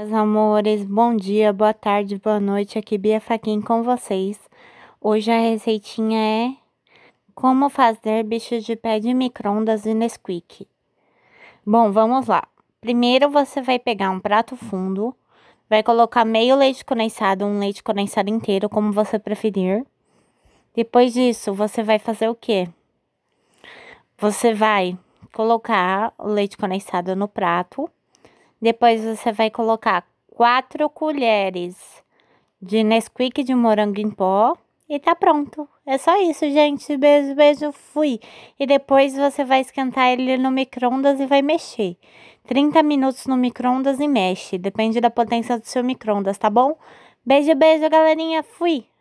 Meus amores, bom dia, boa tarde, boa noite. Aqui Bia Faquin com vocês. Hoje a receitinha é como fazer bicho de pé de micro e Nesquik. Bom, vamos lá. Primeiro você vai pegar um prato fundo, vai colocar meio leite condensado, um leite condensado inteiro, como você preferir. Depois disso, você vai fazer o quê? Você vai colocar o leite condensado no prato depois você vai colocar 4 colheres de Nesquik de morango em pó e tá pronto. É só isso, gente. Beijo, beijo, fui. E depois você vai esquentar ele no micro-ondas e vai mexer. 30 minutos no micro-ondas e mexe. Depende da potência do seu micro-ondas, tá bom? Beijo, beijo, galerinha. Fui.